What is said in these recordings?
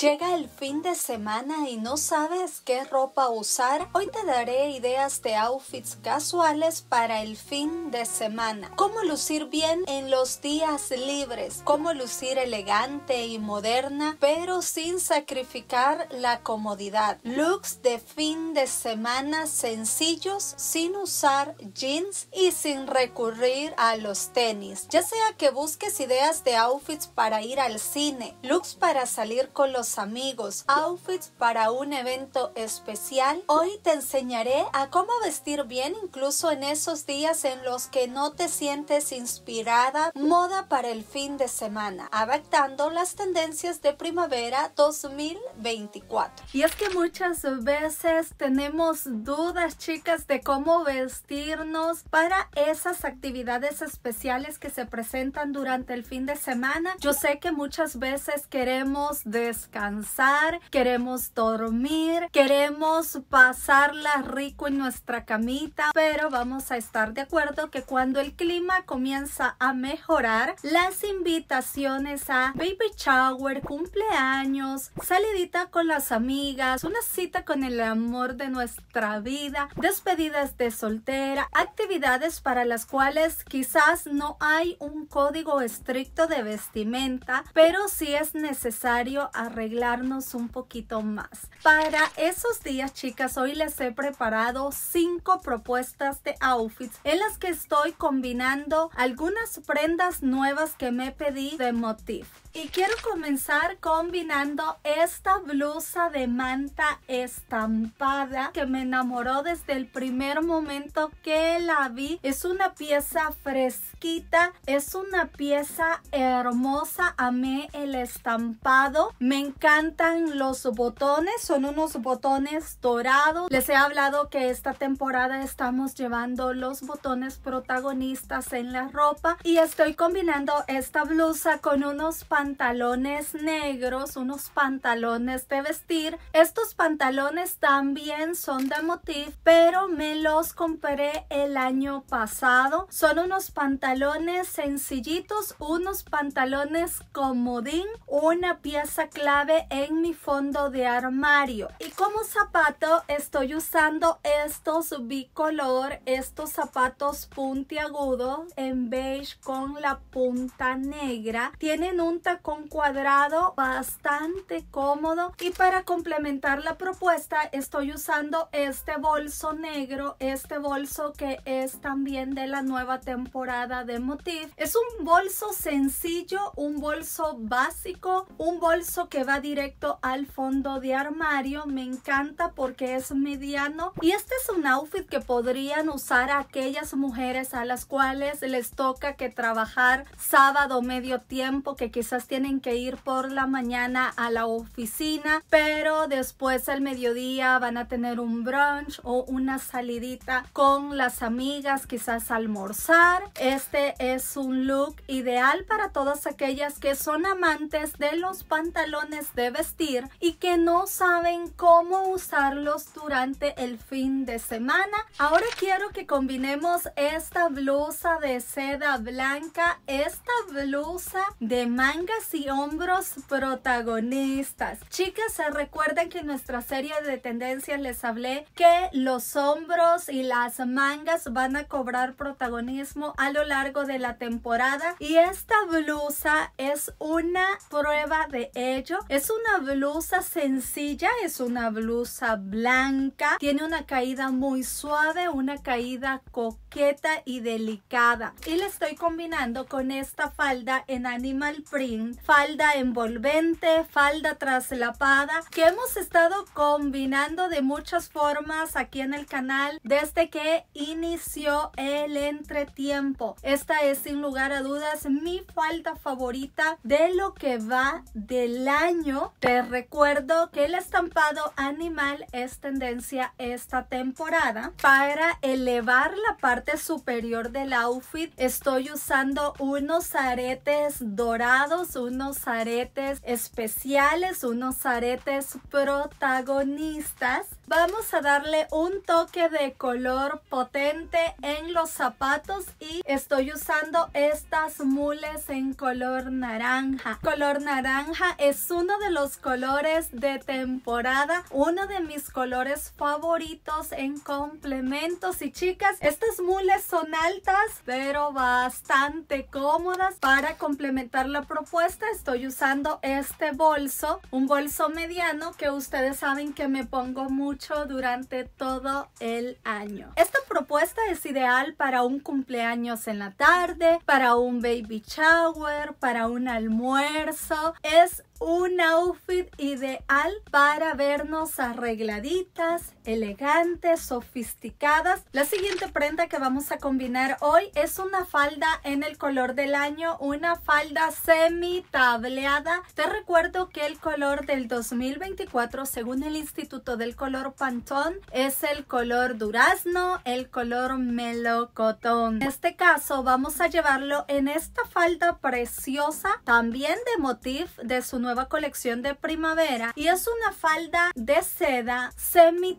Llega el fin de semana y no sabes qué ropa usar. Hoy te daré ideas de outfits casuales para el fin de semana. Cómo lucir bien en los días libres. Cómo lucir elegante y moderna, pero sin sacrificar la comodidad. Looks de fin de semana sencillos, sin usar jeans y sin recurrir a los tenis. Ya sea que busques ideas de outfits para ir al cine, looks para salir con los amigos, outfits para un evento especial, hoy te enseñaré a cómo vestir bien incluso en esos días en los que no te sientes inspirada, moda para el fin de semana, adaptando las tendencias de primavera 2024. Y es que muchas veces tenemos dudas, chicas, de cómo vestirnos para esas actividades especiales que se presentan durante el fin de semana. Yo sé que muchas veces queremos des cansar queremos dormir, queremos pasarla rico en nuestra camita, pero vamos a estar de acuerdo que cuando el clima comienza a mejorar, las invitaciones a baby shower, cumpleaños, salidita con las amigas, una cita con el amor de nuestra vida, despedidas de soltera, actividades para las cuales quizás no hay un código estricto de vestimenta, pero sí es necesario arreglar arreglarnos un poquito más. Para esos días, chicas, hoy les he preparado cinco propuestas de outfits en las que estoy combinando algunas prendas nuevas que me pedí de Motif. Y quiero comenzar combinando esta blusa de manta estampada que me enamoró desde el primer momento que la vi. Es una pieza fresquita, es una pieza hermosa, amé el estampado. Me encantan los botones, son unos botones dorados. Les he hablado que esta temporada estamos llevando los botones protagonistas en la ropa y estoy combinando esta blusa con unos pantalones negros, unos pantalones de vestir. Estos pantalones también son de motif, pero me los compré el año pasado. Son unos pantalones sencillitos, unos pantalones comodín, una pieza clara en mi fondo de armario. Y como zapato estoy usando estos bicolor, estos zapatos puntiagudos en beige con la punta negra. Tienen un tacón cuadrado bastante cómodo y para complementar la propuesta estoy usando este bolso negro, este bolso que es también de la nueva temporada de Motif. Es un bolso sencillo, un bolso básico, un bolso que va directo al fondo de armario. Me encanta porque es mediano. Y este es un outfit que podrían usar aquellas mujeres a las cuales les toca que trabajar sábado medio tiempo, que quizás tienen que ir por la mañana a la oficina, pero después al mediodía van a tener un brunch o una salidita con las amigas, quizás almorzar. Este es un look ideal para todas aquellas que son amantes de los pantalones de vestir y que no saben cómo usarlos durante el fin de semana. Ahora quiero que combinemos esta blusa de seda blanca, esta blusa de mangas y hombros protagonistas. Chicas, recuerden que en nuestra serie de tendencias les hablé que los hombros y las mangas van a cobrar protagonismo a lo largo de la temporada y esta blusa es una prueba de ello es una blusa sencilla, es una blusa blanca, tiene una caída muy suave, una caída coqueta y delicada. Y la estoy combinando con esta falda en animal print, falda envolvente, falda traslapada, que hemos estado combinando de muchas formas aquí en el canal desde que inició el entretiempo. Esta es sin lugar a dudas mi falda favorita de lo que va del año te recuerdo que el estampado animal es tendencia esta temporada. Para elevar la parte superior del outfit estoy usando unos aretes dorados, unos aretes especiales, unos aretes protagonistas Vamos a darle un toque de color potente en los zapatos y estoy usando estas mules en color naranja. Color naranja es uno de los colores de temporada, uno de mis colores favoritos en complementos. Y chicas, estas mules son altas pero bastante cómodas. Para complementar la propuesta estoy usando este bolso, un bolso mediano que ustedes saben que me pongo muy durante todo el año propuesta es ideal para un cumpleaños en la tarde, para un baby shower, para un almuerzo. Es un outfit ideal para vernos arregladitas, elegantes, sofisticadas. La siguiente prenda que vamos a combinar hoy es una falda en el color del año, una falda semi tableada. Te recuerdo que el color del 2024, según el Instituto del Color pantone es el color durazno, el color melocotón. En este caso vamos a llevarlo en esta falda preciosa, también de motif de su nueva colección de primavera. Y es una falda de seda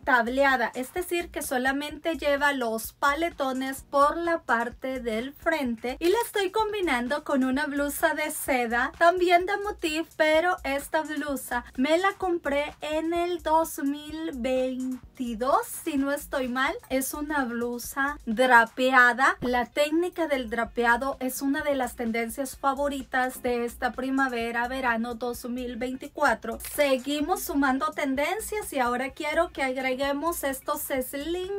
tableada, es decir que solamente lleva los paletones por la parte del frente. Y la estoy combinando con una blusa de seda, también de motif, pero esta blusa me la compré en el 2022, si no estoy mal. Es una blusa drapeada. La técnica del drapeado es una de las tendencias favoritas de esta primavera-verano 2024. Seguimos sumando tendencias y ahora quiero que agreguemos estos slim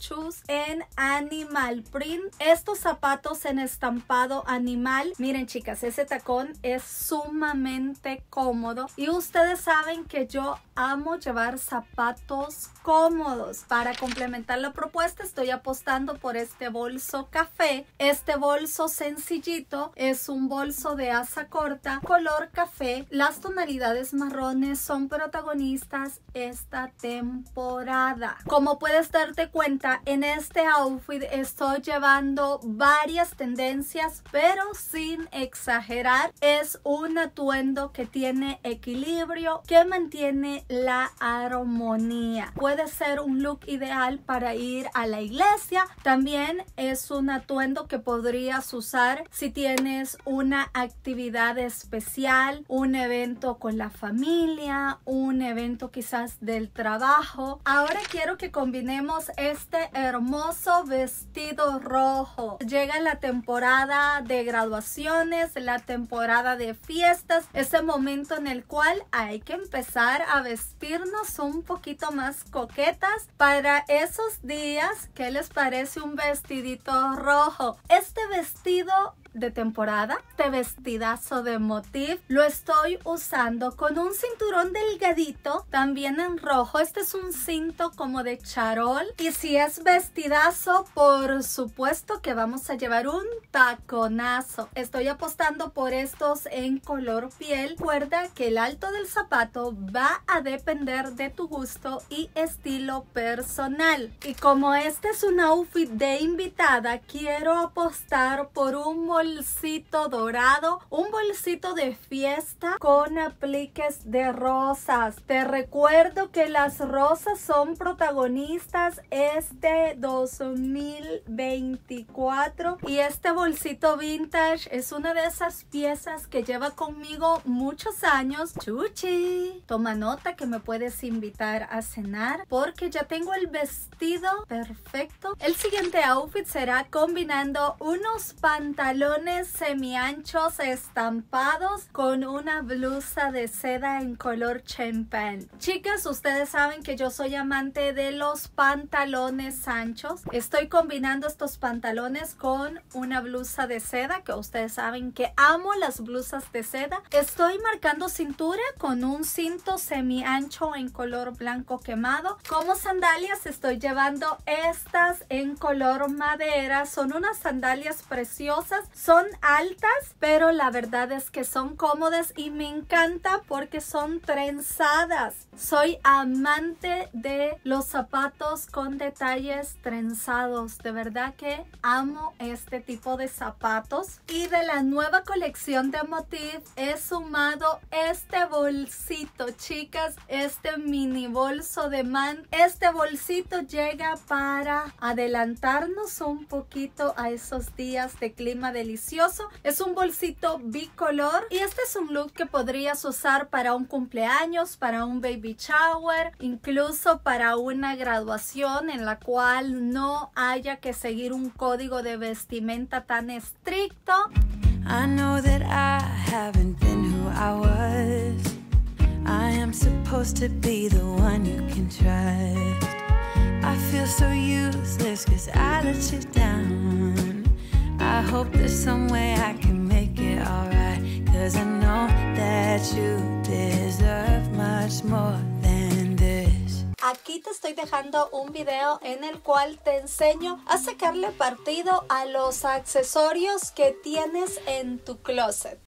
shoes en animal print. Estos zapatos en estampado animal. Miren chicas, ese tacón es sumamente cómodo y ustedes saben que yo amo llevar zapatos cómodos. Para complementar la propuesta estoy apostando por este bolso café. Este bolso sencillito es un bolso de asa corta, color café. Las tonalidades marrones son protagonistas esta temporada. Como puedes darte cuenta, en este outfit estoy llevando varias tendencias, pero sin exagerar. Es un atuendo que tiene equilibrio, que mantiene la armonía. Puede ser un look ideal para ir a la iglesia. También es un atuendo que podrías usar si tienes una actividad especial, un evento con la familia, un evento quizás del trabajo. Ahora quiero que combinemos este hermoso vestido rojo. Llega la temporada de graduaciones, la temporada de fiestas, ese momento en el cual hay que empezar a vestirnos un poquito más coquetas para esos días ¿Qué les parece un vestidito rojo? Este vestido de temporada, este vestidazo de motif. Lo estoy usando con un cinturón delgadito, también en rojo. Este es un cinto como de charol. Y si es vestidazo, por supuesto que vamos a llevar un taconazo. Estoy apostando por estos en color piel. Recuerda que el alto del zapato va a depender de tu gusto y estilo personal. Y como este es un outfit de invitada, quiero apostar por un bolsito dorado, un bolsito de fiesta con apliques de rosas. Te recuerdo que las rosas son protagonistas este 2024 y este bolsito vintage es una de esas piezas que lleva conmigo muchos años. Chuchi, toma nota que me puedes invitar a cenar porque ya tengo el vestido perfecto. El siguiente outfit será combinando unos pantalones pantalones anchos estampados con una blusa de seda en color champán. Chicas, ustedes saben que yo soy amante de los pantalones anchos. Estoy combinando estos pantalones con una blusa de seda, que ustedes saben que amo las blusas de seda. Estoy marcando cintura con un cinto semi ancho en color blanco quemado. Como sandalias estoy llevando estas en color madera. Son unas sandalias preciosas. Son altas, pero la verdad es que son cómodas y me encanta porque son trenzadas. Soy amante de los zapatos con detalles trenzados. De verdad que amo este tipo de zapatos. Y de la nueva colección de Motif he sumado este bolsito, chicas. Este mini bolso de man. Este bolsito llega para adelantarnos un poquito a esos días de clima del delicioso. Es un bolsito bicolor y este es un look que podrías usar para un cumpleaños, para un baby shower, incluso para una graduación en la cual no haya que seguir un código de vestimenta tan estricto. I know that I haven't been who I was. I am supposed to be the one you can trust. I feel so useless cause I let down. I hope there's some way I can make it alright. because I know that you deserve much more than this. Aquí te estoy dejando un video en el cual te enseño a sacarle partido a los accesorios que tienes en tu closet.